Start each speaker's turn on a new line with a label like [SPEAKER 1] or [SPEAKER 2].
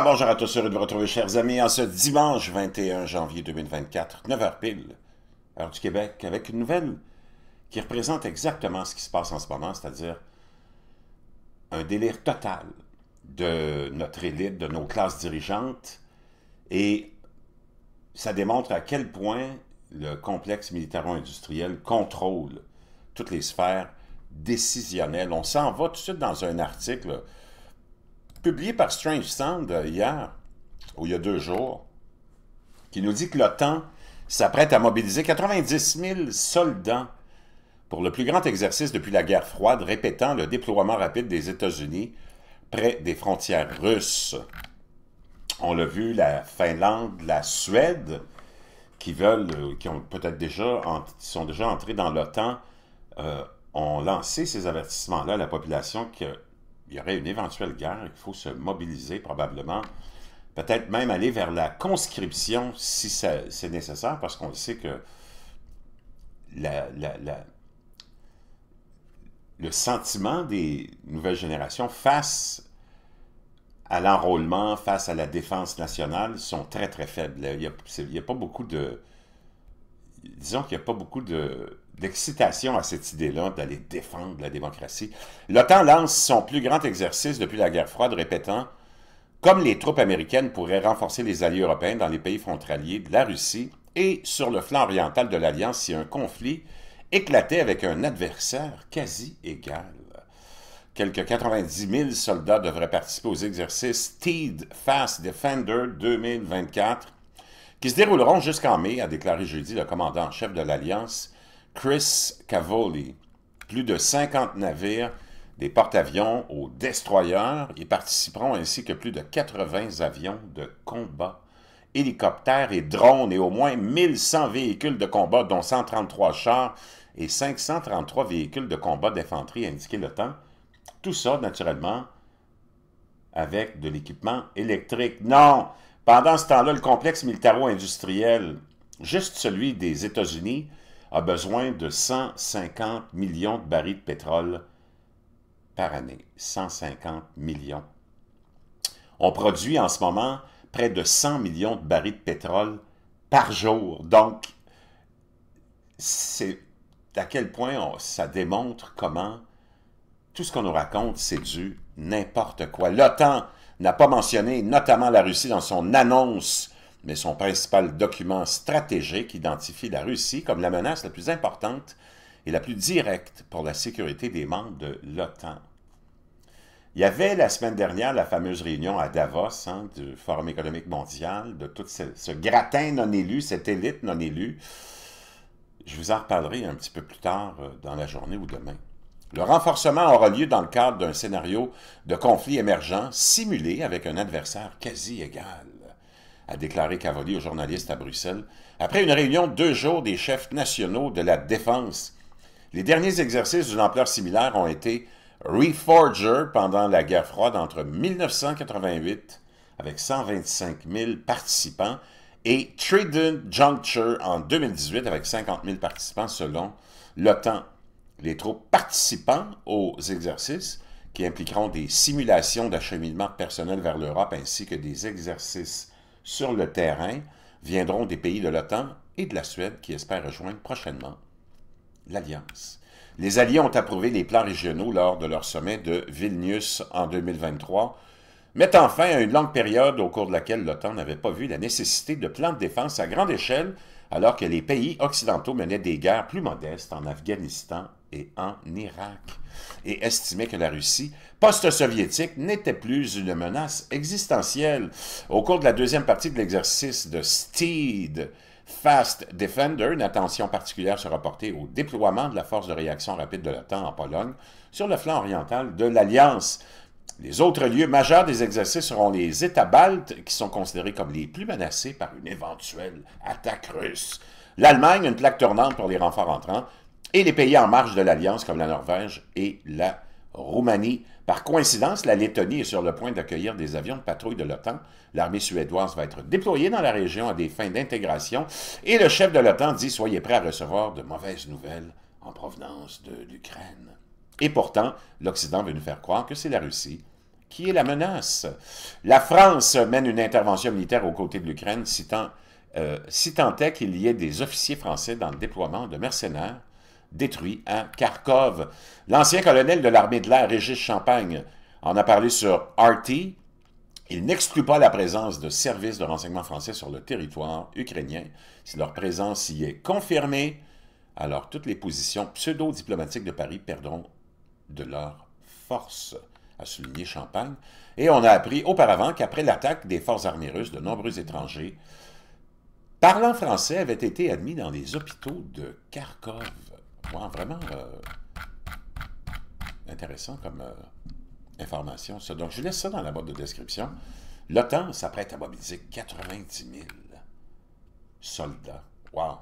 [SPEAKER 1] bonjour à tous, heureux de vous retrouver, chers amis, en ce dimanche 21 janvier 2024, 9h pile, heure du Québec, avec une nouvelle qui représente exactement ce qui se passe en ce moment, c'est-à-dire un délire total de notre élite, de nos classes dirigeantes, et ça démontre à quel point le complexe militaro-industriel contrôle toutes les sphères décisionnelles. On s'en va tout de suite dans un article publié par Strange Sound euh, hier, ou il y a deux jours, qui nous dit que l'OTAN s'apprête à mobiliser 90 000 soldats pour le plus grand exercice depuis la guerre froide, répétant le déploiement rapide des États-Unis près des frontières russes. On l'a vu, la Finlande, la Suède, qui veulent, euh, qui ont peut-être déjà, sont déjà entrés dans l'OTAN, euh, ont lancé ces avertissements-là à la population que il y aurait une éventuelle guerre, il faut se mobiliser probablement, peut-être même aller vers la conscription si c'est nécessaire, parce qu'on sait que le sentiment des nouvelles générations face à l'enrôlement, face à la défense nationale, sont très très faibles. Il n'y a, a, pas beaucoup de... Disons qu'il n'y a pas beaucoup de d'excitation à cette idée-là d'aller défendre la démocratie. L'OTAN lance son plus grand exercice depuis la guerre froide, répétant comme les troupes américaines pourraient renforcer les alliés européens dans les pays frontaliers de la Russie et sur le flanc oriental de l'Alliance si un conflit éclatait avec un adversaire quasi égal. Quelques 90 000 soldats devraient participer aux exercices Teed Fast Defender 2024 qui se dérouleront jusqu'en mai, a déclaré jeudi le commandant en chef de l'Alliance, Chris Cavoli. Plus de 50 navires, des porte-avions aux destroyers y participeront ainsi que plus de 80 avions de combat, hélicoptères et drones et au moins 1100 véhicules de combat, dont 133 chars et 533 véhicules de combat d'infanterie, indiqué le temps. Tout ça, naturellement, avec de l'équipement électrique. Non! Pendant ce temps-là, le complexe militaro-industriel, juste celui des États-Unis, a besoin de 150 millions de barils de pétrole par année. 150 millions. On produit en ce moment près de 100 millions de barils de pétrole par jour. Donc, c'est à quel point ça démontre comment tout ce qu'on nous raconte, c'est du n'importe quoi. L'OTAN n'a pas mentionné notamment la Russie dans son annonce mais son principal document stratégique identifie la Russie comme la menace la plus importante et la plus directe pour la sécurité des membres de l'OTAN. Il y avait la semaine dernière la fameuse réunion à Davos hein, du Forum économique mondial, de tout ce, ce, gratin non élu, cette élite non élue. Je vous en reparlerai un petit peu plus tard euh, dans la journée ou demain. Le renforcement aura lieu dans le cadre d'un scénario de conflit émergent simulé avec un adversaire quasi égal a déclaré Cavoli aux journalistes à Bruxelles, après une réunion de deux jours des chefs nationaux de la défense. Les derniers exercices d'une ampleur similaire ont été Reforger pendant la guerre froide entre 1988, avec 125 000 participants, et Trident Juncture en 2018, avec 50 000 participants selon l'OTAN. Les troupes participant aux exercices qui impliqueront des simulations d'acheminement personnel vers l'Europe ainsi que des exercices sur le terrain viendront des pays de l'OTAN et de la Suède qui espèrent rejoindre prochainement l'Alliance. Les Alliés ont approuvé les plans régionaux lors de leur sommet de Vilnius en 2023, mettant fin à une longue période au cours de laquelle l'OTAN n'avait pas vu la nécessité de plans de défense à grande échelle alors que les pays occidentaux menaient des guerres plus modestes en Afghanistan et en Irak, et estimaient que la Russie post-soviétique n'était plus une menace existentielle. Au cours de la deuxième partie de l'exercice de Steed, Fast Defender, une attention particulière sera portée au déploiement de la force de réaction rapide de l'OTAN en Pologne sur le flanc oriental de l'Alliance les autres lieux majeurs des exercices seront les États baltes, qui sont considérés comme les plus menacés par une éventuelle attaque russe. L'Allemagne, une plaque tournante pour les renforts entrants, et les pays en marge de l'Alliance, comme la Norvège et la Roumanie. Par coïncidence, la Lettonie est sur le point d'accueillir des avions de patrouille de l'OTAN. L'armée suédoise va être déployée dans la région à des fins d'intégration et le chef de l'OTAN dit Soyez prêts à recevoir de mauvaises nouvelles en provenance de l'Ukraine. Et pourtant, l'Occident veut nous faire croire que c'est la Russie qui est la menace. La France mène une intervention militaire aux côtés de l'Ukraine, citant, si euh, tant est qu'il y ait des officiers français dans le déploiement de mercenaires détruits à Kharkov. L'ancien colonel de l'armée de l'air, Régis Champagne, en a parlé sur RT. Il n'exclut pas la présence de services de renseignement français sur le territoire ukrainien. Si leur présence y est confirmée, alors toutes les positions pseudo-diplomatiques de Paris perdront de leur force, a souligné Champagne. Et on a appris auparavant qu'après l'attaque des forces armées russes, de nombreux étrangers parlant français avaient été admis dans les hôpitaux de Kharkov. Wow, vraiment euh, intéressant comme euh, information, ça. Donc, je laisse ça dans la boîte de description. L'OTAN s'apprête à mobiliser 90 000 soldats. Wow!